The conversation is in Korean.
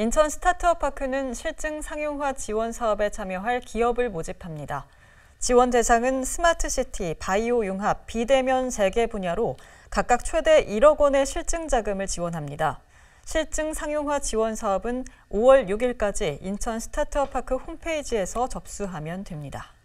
인천 스타트업 파크는 실증 상용화 지원 사업에 참여할 기업을 모집합니다. 지원 대상은 스마트시티, 바이오 융합, 비대면 재개 분야로 각각 최대 1억 원의 실증 자금을 지원합니다. 실증 상용화 지원 사업은 5월 6일까지 인천 스타트업 파크 홈페이지에서 접수하면 됩니다.